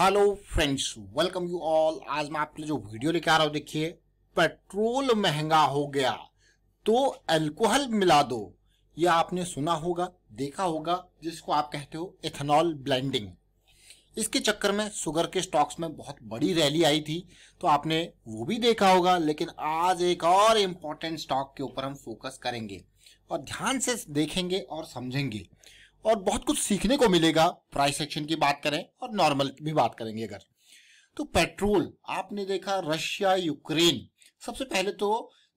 hello friends welcome you all आज मैं आपके लिए जो वीडियो लेके आ रहा हूँ देखिए पेट्रोल महंगा हो गया तो अल्कोहल मिला दो यह आपने सुना होगा देखा होगा जिसको आप कहते हो इथेनॉल ब्लेंडिंग इसके चक्कर में शुगर के स्टॉक्स में बहुत बड़ी रैली आई थी तो आपने वो भी देखा होगा लेकिन आज एक और इम्पॉर्टेंट स्टॉक के ऊपर हम फोकस करेंगे और ध्यान से देखेंगे और समझेंगे और बहुत कुछ सीखने को मिलेगा प्राइस एक्शन की बात करें और नॉर्मल भी बात करेंगे अगर तो पेट्रोल आपने देखा रशिया यूक्रेन सबसे पहले तो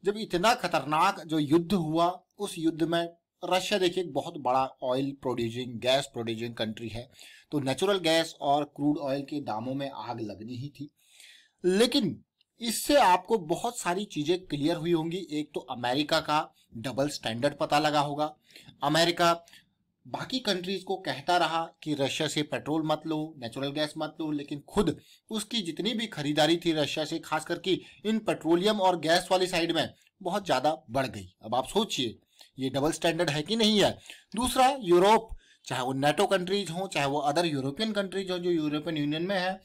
जब इतना खतरनाक जो युद्ध हुआ उस युद्ध में रशिया देखिए बहुत बड़ा oil producing gas producing country है तो नेचुरल गैस और क्रूड ऑयल के दामों में आग लगनी ही थी लेकिन इससे आपको बहुत सारी चीजें क्लियर हुई होंगी एक तो अमेरिका का डबल स्टैंडर्ड पता लगा होगा अमेरिका बाकी कंट्रीज को कहता रहा कि रशिया से पेट्रोल मत लो नेचुरल गैस मत लो लेकिन खुद उसकी जितनी भी खरीदारी थी रशिया से खास करके इन पेट्रोलियम और गैस वाली साइड में बहुत ज़्यादा बढ़ गई अब आप सोचिए ये डबल स्टैंडर्ड है कि नहीं है दूसरा यूरोप चाहे वो नेटो कंट्रीज हों चाहे वो अदर यूरोपियन कंट्रीज हों जो यूरोपियन यूनियन में है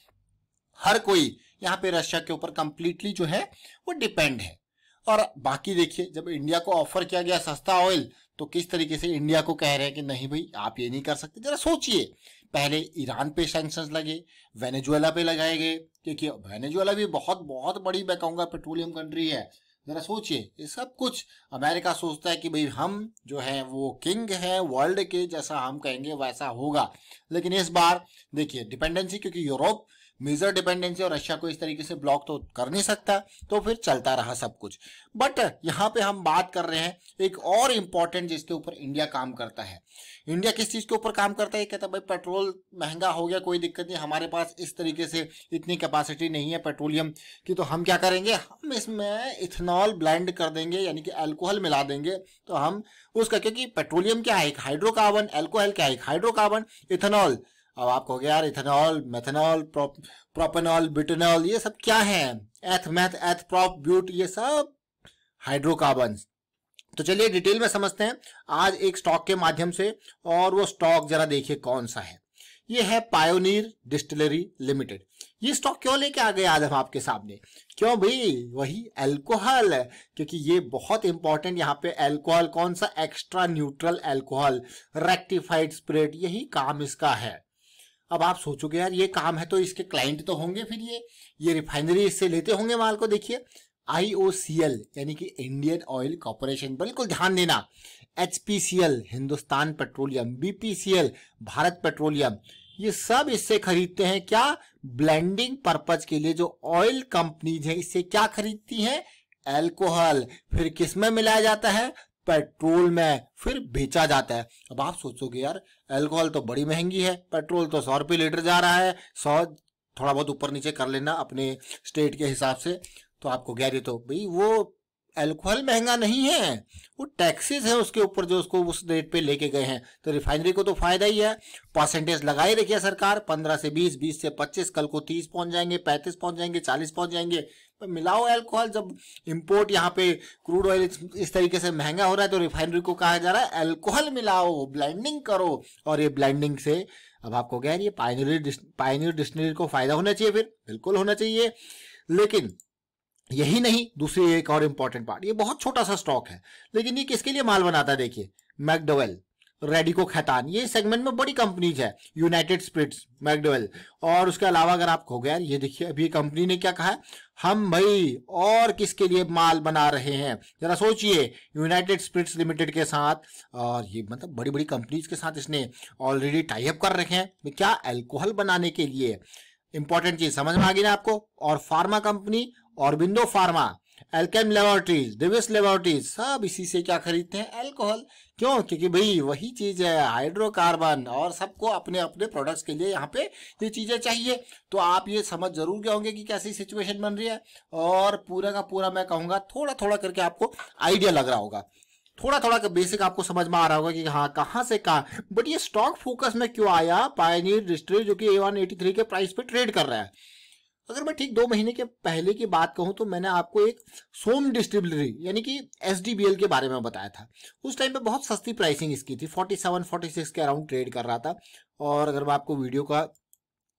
हर कोई यहाँ पे रशिया के ऊपर कंप्लीटली जो है वो डिपेंड है और बाकी देखिए जब इंडिया को ऑफर किया गया सस्ता ऑयल तो किस तरीके से इंडिया को कह रहे हैं कि नहीं भाई आप ये नहीं कर सकते जरा सोचिए पहले ईरान पे सेंक्शन लगे वेनेजुएला पे लगाए गए क्योंकि वेनेजुएला भी बहुत बहुत बड़ी मैं कहूँगा पेट्रोलियम कंट्री है जरा सोचिए ये सब कुछ अमेरिका सोचता है कि भाई हम जो है वो किंग है वर्ल्ड के जैसा हम कहेंगे वैसा होगा लेकिन इस बार देखिए डिपेंडेंसी क्योंकि यूरोप मेजर डिपेंडेंसी और रशिया को इस तरीके से ब्लॉक तो कर नहीं सकता तो फिर चलता रहा सब कुछ बट यहाँ पे हम बात कर रहे हैं एक और इम्पोर्टेंट जिसके ऊपर इंडिया काम करता है इंडिया किस चीज़ के ऊपर काम करता है कहता भाई पेट्रोल महंगा हो गया कोई दिक्कत नहीं हमारे पास इस तरीके से इतनी कैपेसिटी नहीं है पेट्रोलियम की तो हम क्या करेंगे हम इसमें इथेनॉल ब्लेंड कर देंगे यानी कि अल्कोहल मिला देंगे तो हम उसका क्योंकि पेट्रोलियम क्या है एक हाइड्रोकार्बन एल्कोहल क्या है एक हाइड्रोकार्बन इथेनॉल अब आप कहोगे यार इथेनॉल मेथेनॉल प्रोपेनॉल ब्यूटेनॉल ये सब क्या है एथ मैथ एथ प्रॉप ब्यूट ये सब हाइड्रोकार्बन तो चलिए डिटेल में समझते हैं आज एक स्टॉक के माध्यम से और वो स्टॉक जरा देखिए कौन सा है ये है पायोनीर डिस्टिलरी लिमिटेड ये स्टॉक क्यों लेके आ गए आज हम आपके सामने क्यों भाई वही अल्कोहल क्योंकि ये बहुत इंपॉर्टेंट यहाँ पे अल्कोहल कौन सा extra neutral alcohol rectified spirit यही काम इसका है अब आप सोचोगे यार ये काम है तो इसके क्लाइंट तो होंगे फिर ये ये रिफाइनरी इससे लेते होंगे माल को देखिए आई यानी कि इंडियन ऑयल कॉरपोरेशन बिल्कुल ध्यान देना H Hindustan Petroleum BPCL Bharat Petroleum ये सब इससे खरीदते हैं क्या ब्लेंडिंग पर्पज के लिए जो ऑयल कंपनीज हैं इससे क्या खरीदती हैं एल्कोहल फिर किसमें मिलाया जाता है पेट्रोल में फिर बेचा जाता है अब आप सोचोगे यार अल्कोहल तो बड़ी महंगी है पेट्रोल तो सौ रुपये लीटर जा रहा है सौ थोड़ा बहुत ऊपर नीचे कर लेना अपने स्टेट के हिसाब से तो आपको कह रही तो भाई वो एल्कोहल महंगा नहीं है वो टैक्सेस है उसके ऊपर जो उसको उस रेट पे लेके गए हैं तो रिफाइनरी को तो फायदा ही है परसेंटेज लगाए रखिए सरकार पंद्रह से बीस बीस से पच्चीस कल को तीस पहुंच जाएंगे पैंतीस पहुंच जाएंगे चालीस पहुंच जाएंगे पर मिलाओ एल्कोहल जब इम्पोर्ट यहाँ पे क्रूड ऑयल इस तरीके से महंगा हो रहा है तो रिफाइनरी को कहा जा रहा है एल्कोहल मिलाओ ब्लाइंडिंग करो और ये ब्लाइंडिंग से अब आपको कह रही है पाइनरी पाइनरी डिस्टनरी को फायदा होना चाहिए फिर बिल्कुल होना चाहिए लेकिन यही नहीं दूसरी एक और इंपॉर्टेंट पार्ट ये बहुत छोटा सा स्टॉक है लेकिन ये किसके लिए माल बनाता है देखिए मैकडोवेल रेडिको खैतान ये सेगमेंट में बड़ी कंपनीज है यूनाइटेड स्प्रिट्स मैकडोवेल और उसके अलावा अगर आप हो गया ये देखिए अभी कंपनी ने क्या कहा है हम भाई और किसके लिए माल बना रहे हैं जरा सोचिए यूनाइटेड स्प्रिट्स लिमिटेड के साथ और ये मतलब बड़ी बड़ी कंपनीज के साथ इसने ऑलरेडी टाइप कर रखे हैं क्या एल्कोहल बनाने के लिए इंपॉर्टेंट चीज समझ में आ गई ना आपको और pharma company Aurobindo pharma Alkem laboratories Divi's laboratories सब इसी से क्या खरीदते हैं एल्कोहल क्यों क्योंकि भाई वही चीज है हाइड्रोकार्बन और सबको अपने अपने प्रोडक्ट्स के लिए यहाँ पे ये चीजें चाहिए तो आप ये समझ जरूर गए होंगे कि कैसी सिचुएशन बन रही है और पूरा का पूरा मैं कहूँगा थोड़ा थोड़ा करके आपको आइडिया लग रहा होगा थोड़ा थोड़ा बेसिक आपको समझ में आ रहा होगा कि हाँ कहाँ से कहा बट ये स्टॉक फोकस में क्यों आया पायनियर डिस्ट्री जो कि ए वन एटी थ्री के प्राइस पे ट्रेड कर रहा है अगर मैं ठीक दो महीने के पहले की बात कहूँ तो मैंने आपको एक सोम डिस्ट्रीब्यूटरी यानी कि एस के बारे में बताया था उस टाइम पे बहुत सस्ती प्राइसिंग इसकी थी 47 46 के अराउंड ट्रेड कर रहा था और अगर मैं आपको वीडियो का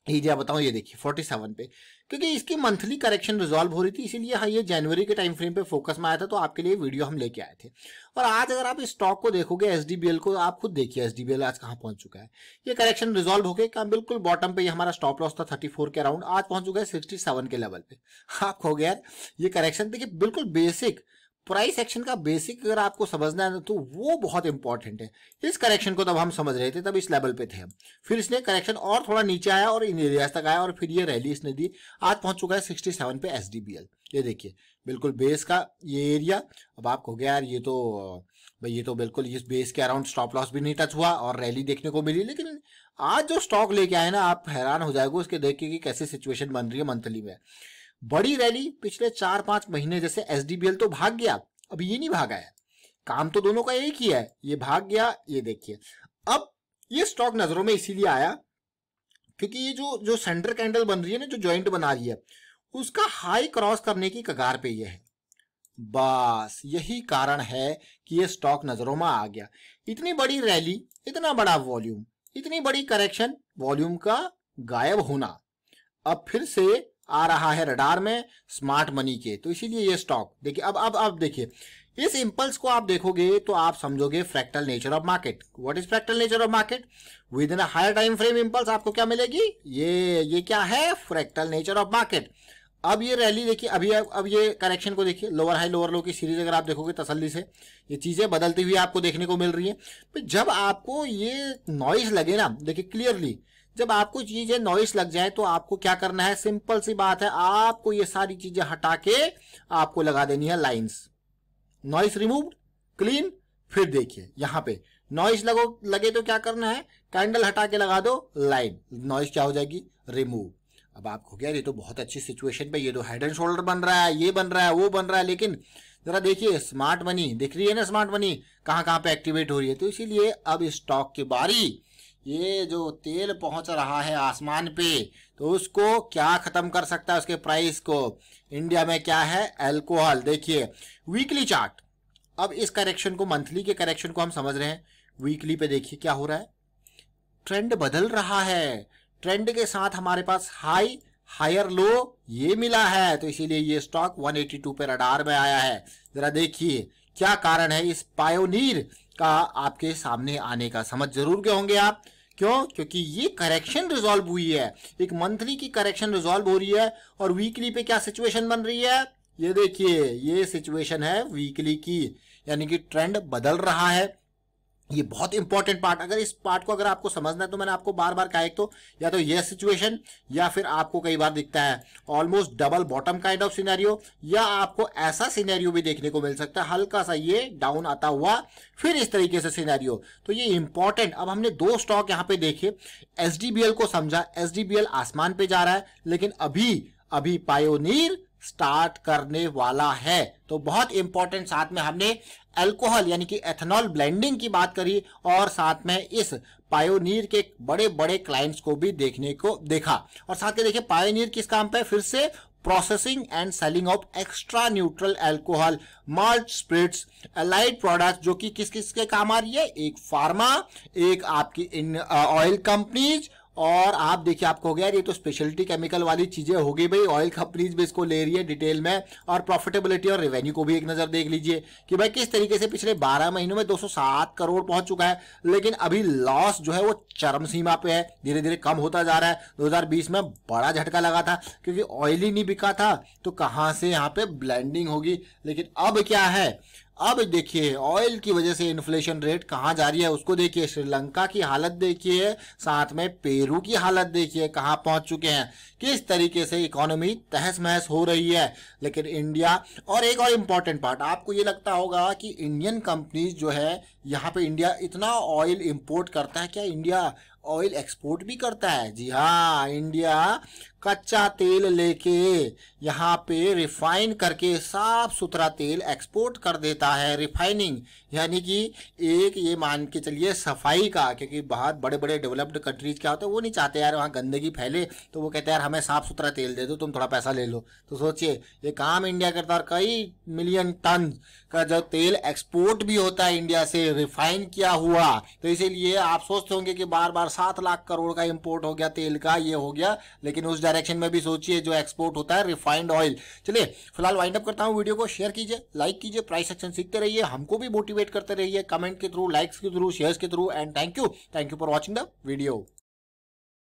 एरिया बताऊँ ये देखिए 47 पे क्योंकि इसकी मंथली करेक्शन रिजॉल्व हो रही थी इसीलिए हाँ ये जनवरी के टाइम फ्रेम पे फोकस में आया था तो आपके लिए वीडियो हम लेके आए थे और आज अगर आप इस स्टॉक को देखोगे एल को आप खुद देखिए एल आज कहाँ पहुंच चुका है ये करेक्शन रिजॉल्व होकर कहाँ बिल्कुल बॉटम पे हमारा स्टॉप लॉस था थर्टी के अराउंड आज पहुंच चुका है सिक्सटी के लेवल पे हाँ, आप हो गया ये करेक्शन देखिए बिल्कुल बेसिक प्राइस एक्शन का बेसिक अगर आपको समझना है तो वो बहुत इंपॉर्टेंट है इस करेक्शन को तब हम समझ रहे थे तब इस लेवल पे थे हम फिर इसने करेक्शन और थोड़ा नीचे आया और इन एरियाज तक आया और फिर ये रैली इसने दी आज पहुंच चुका है सिक्सटी सेवन पे एस ये देखिए बिल्कुल बेस का ये एरिया अब आप कहोगे यार ये तो भाई ये तो बिल्कुल इस बेस के अराउंड स्टॉप लॉस भी नहीं टच हुआ और रैली देखने को मिली लेकिन आज जो स्टॉक लेके आए ना आप हैरान हो जाएगा उसके देख के कि कैसे सिचुएशन बन रही है मंथली में बड़ी रैली पिछले चार पांच महीने जैसे एस तो भाग गया अब ये नहीं भागा है काम तो दोनों का एक ही है ये भाग गया ये देखिए अब ये स्टॉक नजरों में इसीलिए आया क्योंकि ये जो जो सेंटर कैंडल बन रही है ना जो ज्वाइंट बना रही है उसका हाई क्रॉस करने की कगार पे ये है बस यही कारण है कि ये स्टॉक नजरों में आ गया इतनी बड़ी रैली इतना बड़ा वॉल्यूम इतनी बड़ी करेक्शन वॉल्यूम का गायब होना अब फिर से आ रहा है रडार में स्मार्ट मनी के तो इसीलिए ये स्टॉक देखिए अब अब अब देखिए इस इम्पल्स को आप देखोगे तो आप समझोगे fractal nature of market what is fractal nature of market within higher time frame impulse आपको क्या मिलेगी ये ये क्या है फ्रैक्टल नेचर ऑफ मार्केट अब ये रैली देखिए अभी अब ये करेक्शन को देखिए लोअर हाई लोअर लो की सीरीज अगर आप देखोगे तसल्ली से ये चीज़ें बदलती हुई आपको देखने को मिल रही है तो जब आपको ये नॉइस लगे ना देखिए क्लियरली जब आपको चीज़ें नॉइस लग जाए तो आपको क्या करना है सिंपल सी बात है आपको ये सारी चीज़ें हटा के आपको लगा देनी है लाइन्स नॉइस रिमूव क्लीन फिर देखिए यहाँ पे नॉइस लगो लगे तो क्या करना है कैंडल हटा के लगा दो लाइन नॉइस क्या हो जाएगी रिमूव अब आपको क्या ये तो बहुत अच्छी सिचुएशन पे ये तो हेड एंड शोल्डर बन रहा है ये बन रहा है वो बन रहा है लेकिन ज़रा देखिए स्मार्ट मनी दिख रही है ना स्मार्ट मनी कहाँ कहाँ पे एक्टिवेट हो रही है तो इसीलिए अब स्टॉक की बारी ये जो तेल पहुंच रहा है आसमान पे तो उसको क्या ख़त्म कर सकता है उसके प्राइस को इंडिया में क्या है एल्कोहल देखिए वीकली चार्ट अब इस करेक्शन को मंथली के करेक्शन को हम समझ रहे हैं वीकली पे देखिए क्या हो रहा है ट्रेंड बदल रहा है ट्रेंड के साथ हमारे पास हाई हायर लो ये मिला है तो इसीलिए ये स्टॉक 182 पर अडार में आया है जरा देखिए क्या कारण है इस पायोनीर का आपके सामने आने का समझ जरूर के होंगे आप क्यों क्योंकि ये करेक्शन रिजॉल्व हुई है एक मंथली की करेक्शन रिजॉल्व हो रही है और वीकली पे क्या सिचुएशन बन रही है ये देखिए ये सिचुएशन है वीकली की यानी कि ट्रेंड बदल रहा है ये बहुत इंपॉर्टेंट पार्ट अगर इस पार्ट को अगर आपको समझना है तो मैंने आपको बार बार कहा एक तो या तो ये सिचुएशन या फिर आपको कई बार दिखता है almost double bottom kind of scenario या आपको ऐसा सिनेरियो भी देखने को मिल सकता है हल्का सा ये डाउन आता हुआ फिर इस तरीके से सिनेरियो तो ये इंपॉर्टेंट अब हमने दो स्टॉक यहाँ पे देखे एस को समझा एस आसमान पे जा रहा है लेकिन अभी अभी पायोनीर स्टार्ट करने वाला है तो बहुत इंपॉर्टेंट साथ में हमने अल्कोहल यानी कि एथेनॉल ब्लेंडिंग की बात करी और साथ में इस पायोनियर के बड़े बड़े क्लाइंट्स को भी देखने को देखा और साथ के देखिए पायोनियर किस काम पे फिर से processing and selling of extra neutral alcohol malt spirits allied product जो कि किस किस के काम आ रही है एक फार्मा एक आपकी ऑयल कंपनीज uh, और आप देखिए आपको हो गया ये तो स्पेशलिटी केमिकल वाली चीज़ें हो गई भाई ऑयल कंपनीज भी इसको ले रही है डिटेल में और प्रॉफिटेबिलिटी और रेवेन्यू को भी एक नज़र देख लीजिए कि भाई किस तरीके से पिछले 12 महीनों में 207 करोड़ पहुंच चुका है लेकिन अभी लॉस जो है वो चरम सीमा पे है धीरे धीरे कम होता जा रहा है दो में बड़ा झटका लगा था क्योंकि ऑयल ही नहीं बिका था तो कहाँ से यहाँ पे ब्लैंडिंग होगी लेकिन अब क्या है अब देखिए ऑयल की वजह से इन्फ्लेशन रेट कहाँ जा रही है उसको देखिए श्रीलंका की हालत देखिए साथ में पेरू की हालत देखिए कहाँ पहुंच चुके हैं किस तरीके से इकोनॉमी तहस महस हो रही है लेकिन इंडिया और एक और इम्पॉर्टेंट पार्ट आपको ये लगता होगा कि इंडियन कंपनीज जो है यहाँ पे इंडिया इतना ऑयल इम्पोर्ट करता है क्या इंडिया ऑयल एक्सपोर्ट भी करता है जी हाँ इंडिया कच्चा तेल लेके यहाँ पे रिफाइन करके साफ सुथरा तेल एक्सपोर्ट कर देता है रिफाइनिंग यानी कि एक ये मान के चलिए सफाई का क्योंकि बहुत बड़े बड़े डेवलप्ड कंट्रीज क्या होते हैं वो नहीं चाहते यार वहाँ गंदगी फैले तो वो कहते हैं यार हमें साफ सुथरा तेल दे दो तुम थोड़ा पैसा ले लो तो सोचिए ये काम इंडिया करता है कई मिलियन टन का जो तेल एक्सपोर्ट भी होता है इंडिया से रिफाइन किया हुआ तो इसीलिए आप सोचते होंगे कि बार बार सात लाख करोड़ का इंपोर्ट हो गया तेल का ये हो गया लेकिन उस डायरेक्शन में भी सोचिए जो एक्सपोर्ट होता है रिफाइंड ऑयल चलिए फिलहाल वाइंड अप करता हूँ वीडियो को शेयर कीजिए लाइक कीजिए प्राइस एक्शन सीखते रहिए हमको भी मोटिवेट करते रहिए कमेंट के थ्रू लाइक्स के थ्रू शेयर के through and thank you thank you for watching the video